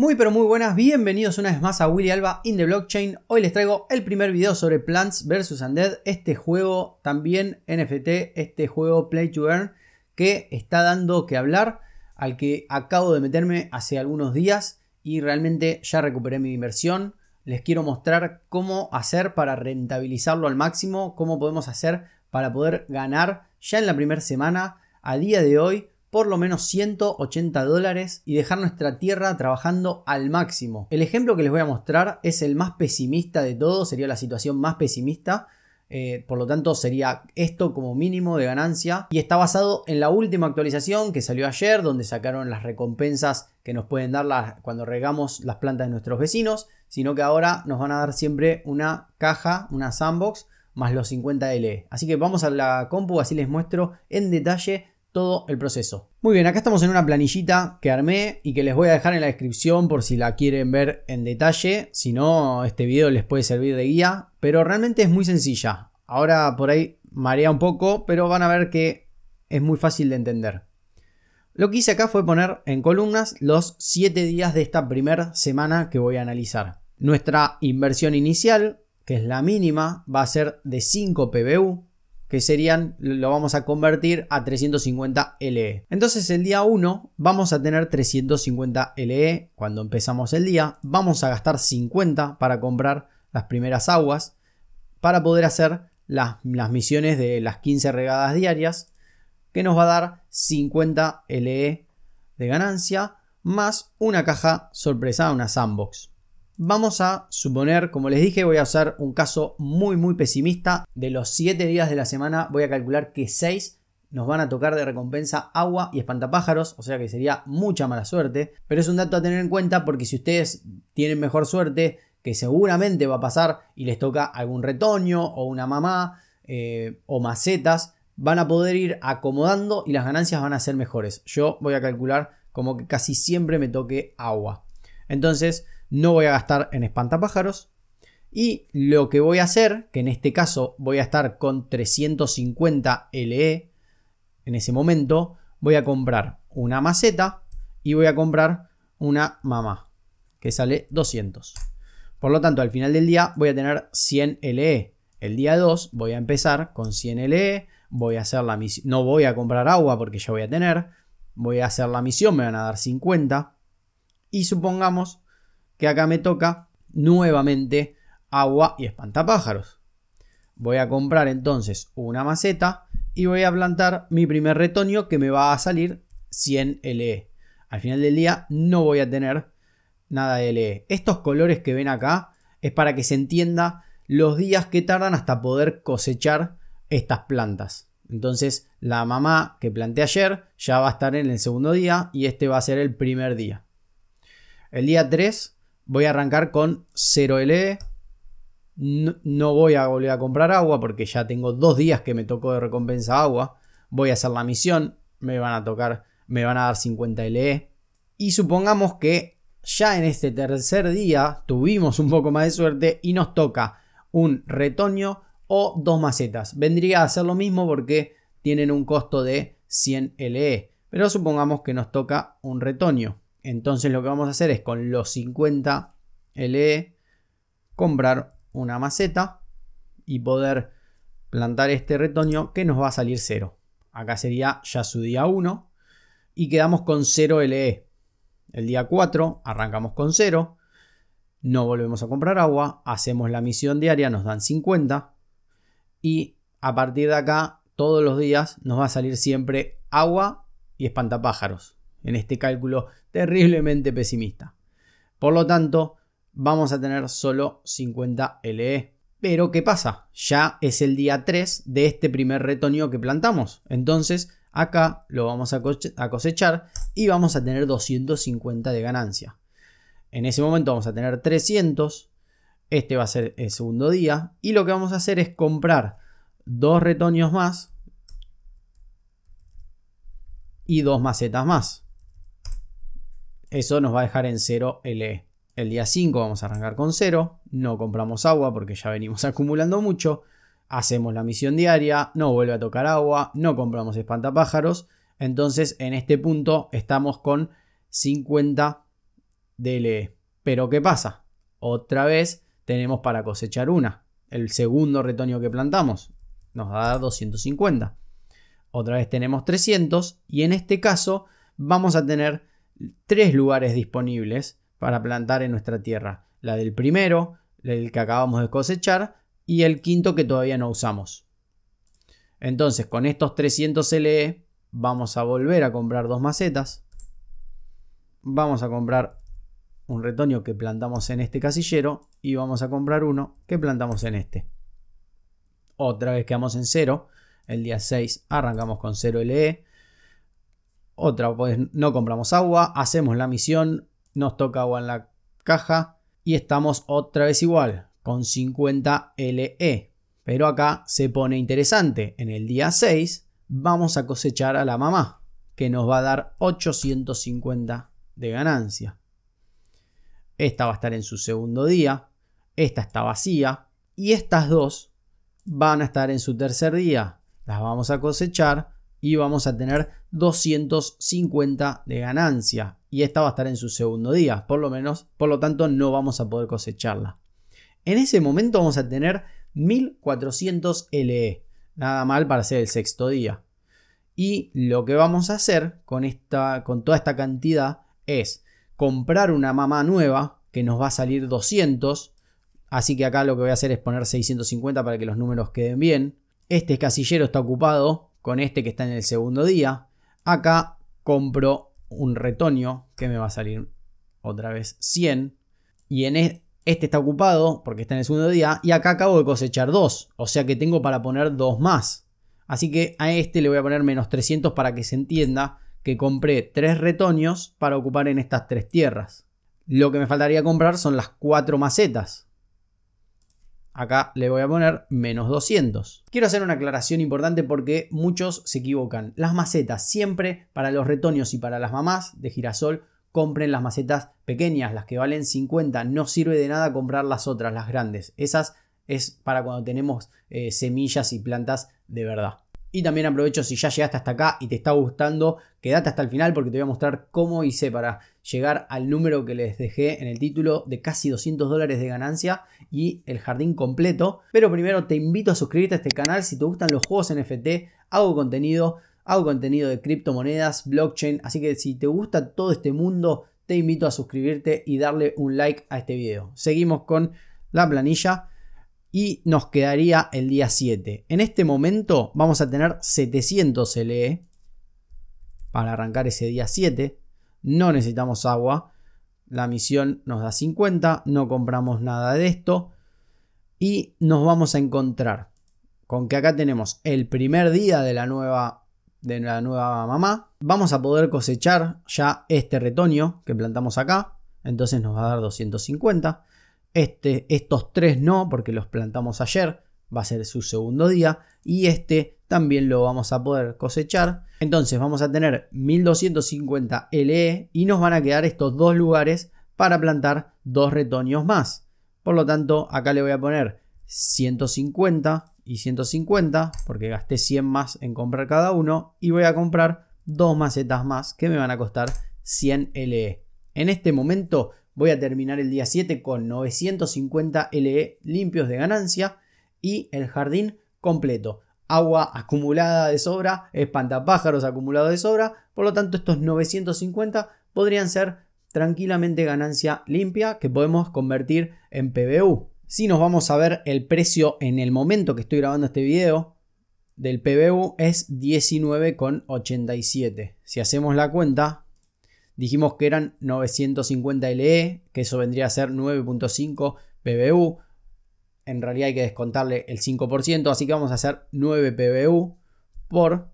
Muy pero muy buenas, bienvenidos una vez más a Willy Alba in the Blockchain. Hoy les traigo el primer video sobre Plants vs. Undead, este juego también NFT, este juego Play to Earn que está dando que hablar, al que acabo de meterme hace algunos días y realmente ya recuperé mi inversión. Les quiero mostrar cómo hacer para rentabilizarlo al máximo, cómo podemos hacer para poder ganar ya en la primera semana. A día de hoy por lo menos 180 dólares y dejar nuestra tierra trabajando al máximo. El ejemplo que les voy a mostrar es el más pesimista de todos, sería la situación más pesimista. Eh, por lo tanto, sería esto como mínimo de ganancia. Y está basado en la última actualización que salió ayer, donde sacaron las recompensas que nos pueden dar cuando regamos las plantas de nuestros vecinos. Sino que ahora nos van a dar siempre una caja, una sandbox, más los 50 L. Así que vamos a la compu, así les muestro en detalle todo el proceso. Muy bien, acá estamos en una planillita que armé y que les voy a dejar en la descripción por si la quieren ver en detalle. Si no, este video les puede servir de guía, pero realmente es muy sencilla. Ahora por ahí marea un poco, pero van a ver que es muy fácil de entender. Lo que hice acá fue poner en columnas los 7 días de esta primera semana que voy a analizar. Nuestra inversión inicial, que es la mínima, va a ser de 5 PBU que serían, lo vamos a convertir a 350 LE. Entonces el día 1 vamos a tener 350 LE cuando empezamos el día, vamos a gastar 50 para comprar las primeras aguas, para poder hacer las, las misiones de las 15 regadas diarias, que nos va a dar 50 LE de ganancia, más una caja sorpresa, una sandbox. Vamos a suponer, como les dije, voy a hacer un caso muy muy pesimista. De los 7 días de la semana voy a calcular que 6 nos van a tocar de recompensa agua y espantapájaros, o sea que sería mucha mala suerte. Pero es un dato a tener en cuenta porque si ustedes tienen mejor suerte, que seguramente va a pasar y les toca algún retoño o una mamá eh, o macetas, van a poder ir acomodando y las ganancias van a ser mejores. Yo voy a calcular como que casi siempre me toque agua. Entonces, no voy a gastar en espantapájaros. Y lo que voy a hacer, que en este caso voy a estar con 350 LE, en ese momento voy a comprar una maceta y voy a comprar una mamá, que sale 200. Por lo tanto, al final del día voy a tener 100 LE. El día 2 voy a empezar con 100 LE, voy a hacer la misión, no voy a comprar agua porque ya voy a tener, voy a hacer la misión, me van a dar 50. Y supongamos que acá me toca nuevamente agua y espantapájaros. Voy a comprar entonces una maceta y voy a plantar mi primer retoño que me va a salir 100 LE. Al final del día no voy a tener nada de LE. Estos colores que ven acá es para que se entienda los días que tardan hasta poder cosechar estas plantas. Entonces la mamá que planté ayer ya va a estar en el segundo día y este va a ser el primer día. El día 3 voy a arrancar con 0LE. No, voy a volver a comprar agua porque ya tengo dos días que me tocó de recompensa agua. Voy a hacer la misión, me van a tocar, me van a dar 50 LE. Y supongamos que ya en este tercer día tuvimos un poco más de suerte y nos toca un retoño o dos macetas. Vendría a ser lo mismo porque tienen un costo de 100 LE, pero supongamos que nos toca un retoño. Entonces lo que vamos a hacer es con los 50 LE comprar una maceta y poder plantar este retoño que nos va a salir 0. Acá sería ya su día 1 y quedamos con 0 LE. El día 4 arrancamos con 0, no volvemos a comprar agua, hacemos la misión diaria, nos dan 50 y a partir de acá todos los días nos va a salir siempre agua y espantapájaros en este cálculo terriblemente pesimista. Por lo tanto, vamos a tener solo 50 LE. Pero, ¿qué pasa? Ya es el día 3 de este primer retoño que plantamos. Entonces, acá lo vamos a cosechar y vamos a tener 250 de ganancia. En ese momento vamos a tener 300. Este va a ser el segundo día. Y lo que vamos a hacer es comprar dos retoños más y dos macetas más. Eso nos va a dejar en 0 LE. Eh, el día 5 vamos a arrancar con 0, no compramos agua porque ya venimos acumulando mucho, hacemos la misión diaria, no vuelve a tocar agua, no compramos espantapájaros, entonces en este punto estamos con 50 DLE. Eh, pero ¿qué pasa? Otra vez tenemos para cosechar una, el segundo retoño que plantamos, nos da 250. Otra vez tenemos 300 y en este caso vamos a tener tres lugares disponibles para plantar en nuestra tierra. La del primero, el que acabamos de cosechar, y el quinto que todavía no usamos. Entonces, con estos 300 LE, vamos a volver a comprar dos macetas. Vamos a comprar un retoño que plantamos en este casillero y vamos a comprar uno que plantamos en este. Otra vez quedamos en cero. El día 6 arrancamos con 0 LE. Otra, pues no compramos agua, hacemos la misión, nos toca agua en la caja y estamos otra vez igual, con 50 LE. Pero acá se pone interesante, en el día 6 vamos a cosechar a la mamá, que nos va a dar 850 de ganancia. Esta va a estar en su segundo día, esta está vacía y estas dos van a estar en su tercer día. Las vamos a cosechar y vamos a tener 250 de ganancia. Y esta va a estar en su segundo día, por lo menos, por lo tanto no vamos a poder cosecharla. En ese momento vamos a tener 1400 LE, nada mal para ser el sexto día. Y lo que vamos a hacer con, esta, con toda esta cantidad es comprar una mamá nueva que nos va a salir 200. Así que acá lo que voy a hacer es poner 650 para que los números queden bien. Este casillero está ocupado, con este que está en el segundo día. Acá compro un retoño que me va a salir otra vez 100. Y en este, está ocupado porque está en el segundo día. Y acá acabo de cosechar dos. O sea que tengo para poner dos más. Así que a este le voy a poner menos 300 para que se entienda que compré tres retoños para ocupar en estas tres tierras. Lo que me faltaría comprar son las cuatro macetas. Acá le voy a poner menos 200. Quiero hacer una aclaración importante porque muchos se equivocan. Las macetas, siempre para los retoños y para las mamás de girasol, compren las macetas pequeñas, las que valen 50. No sirve de nada comprar las otras, las grandes. Esas es para cuando tenemos eh, semillas y plantas de verdad. Y también aprovecho si ya llegaste hasta acá y te está gustando, quédate hasta el final porque te voy a mostrar cómo hice para llegar al número que les dejé en el título de casi 200 dólares de ganancia y el jardín completo. Pero primero te invito a suscribirte a este canal si te gustan los juegos NFT, hago contenido, hago contenido de criptomonedas, blockchain, así que si te gusta todo este mundo, te invito a suscribirte y darle un like a este video. Seguimos con la planilla y nos quedaría el día 7. En este momento vamos a tener 700 LE para arrancar ese día 7. No necesitamos agua. La misión nos da 50, no compramos nada de esto. Y nos vamos a encontrar con que acá tenemos el primer día de la nueva, de la nueva mamá. Vamos a poder cosechar ya este retoño que plantamos acá. Entonces nos va a dar 250. Este, estos tres no, porque los plantamos ayer, va a ser su segundo día. Y este también lo vamos a poder cosechar. Entonces vamos a tener 1250 LE y nos van a quedar estos dos lugares para plantar dos retoños más. Por lo tanto, acá le voy a poner 150 y 150 porque gasté 100 más en comprar cada uno y voy a comprar dos macetas más que me van a costar 100 LE. En este momento Voy a terminar el día 7 con 950 LE limpios de ganancia y el jardín completo. Agua acumulada de sobra, espantapájaros acumulado de sobra, por lo tanto estos 950 podrían ser tranquilamente ganancia limpia que podemos convertir en PBU. Si nos vamos a ver el precio en el momento que estoy grabando este video, del PBU es 19,87. Si hacemos la cuenta, Dijimos que eran 950 LE, que eso vendría a ser 9.5 PBU. En realidad hay que descontarle el 5%, así que vamos a hacer 9 PBU por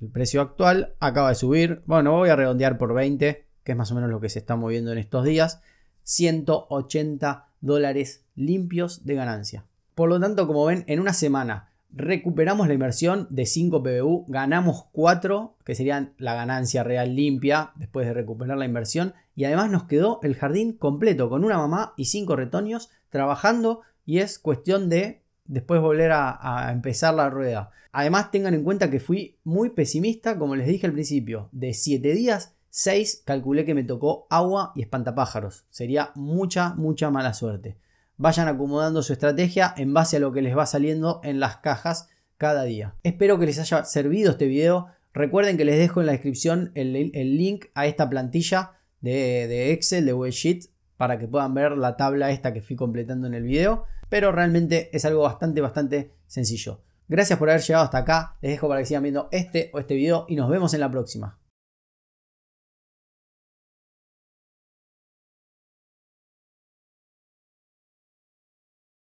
el precio actual. Acaba de subir, bueno, voy a redondear por 20, que es más o menos lo que se está moviendo en estos días. 180 dólares limpios de ganancia. Por lo tanto, como ven, en una semana recuperamos la inversión de 5 PBU, ganamos 4, que serían la ganancia real limpia después de recuperar la inversión, y además nos quedó el jardín completo con una mamá y 5 retoños trabajando y es cuestión de después volver a, a, empezar la rueda. Además tengan en cuenta que fui muy pesimista, como les dije al principio, de 7 días, 6 calculé que me tocó agua y espantapájaros. Sería mucha, mucha mala suerte vayan acomodando su estrategia en base a lo que les va saliendo en las cajas cada día. Espero que les haya servido este video. Recuerden que les dejo en la descripción el, link a esta plantilla de, Excel, de Sheet, para que puedan ver la tabla esta que fui completando en el video. Pero realmente es algo bastante, bastante sencillo. Gracias por haber llegado hasta acá. Les dejo para que sigan viendo este o este video y nos vemos en la próxima.